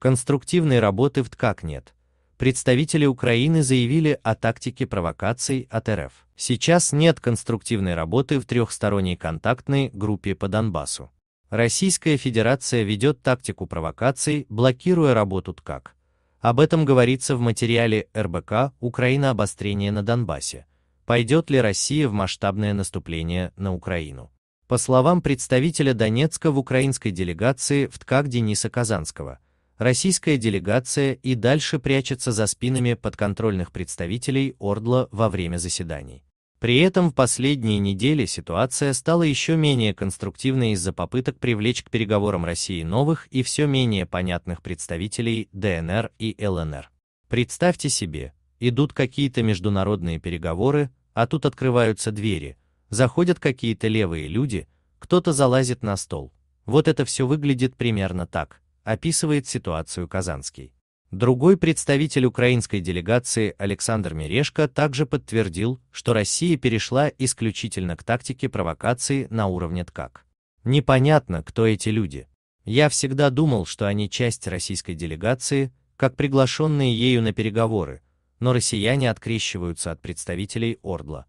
Конструктивной работы в ТКАК нет. Представители Украины заявили о тактике провокаций от РФ. Сейчас нет конструктивной работы в трехсторонней контактной группе по Донбассу. Российская Федерация ведет тактику провокаций, блокируя работу ТКАК. Об этом говорится в материале РБК «Украина. Обострение на Донбассе». Пойдет ли Россия в масштабное наступление на Украину? По словам представителя Донецка в украинской делегации в ТКАК Дениса Казанского – российская делегация и дальше прячется за спинами подконтрольных представителей Ордла во время заседаний. При этом в последние недели ситуация стала еще менее конструктивной из-за попыток привлечь к переговорам России новых и все менее понятных представителей ДНР и ЛНР. Представьте себе, идут какие-то международные переговоры, а тут открываются двери, заходят какие-то левые люди, кто-то залазит на стол. Вот это все выглядит примерно так описывает ситуацию Казанский. Другой представитель украинской делегации Александр Мерешко также подтвердил, что Россия перешла исключительно к тактике провокации на уровне ткак. Непонятно, кто эти люди. Я всегда думал, что они часть российской делегации, как приглашенные ею на переговоры, но россияне открещиваются от представителей Ордла.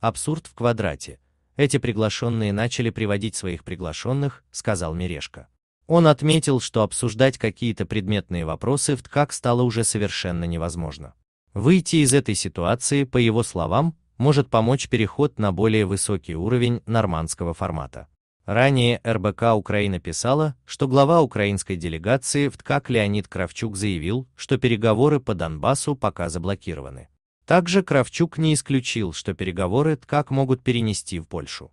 Абсурд в квадрате. Эти приглашенные начали приводить своих приглашенных, сказал Мерешко. Он отметил, что обсуждать какие-то предметные вопросы в ТКАК стало уже совершенно невозможно. Выйти из этой ситуации, по его словам, может помочь переход на более высокий уровень нормандского формата. Ранее РБК Украина писала, что глава украинской делегации в ТКАК Леонид Кравчук заявил, что переговоры по Донбассу пока заблокированы. Также Кравчук не исключил, что переговоры ТКАК могут перенести в Польшу.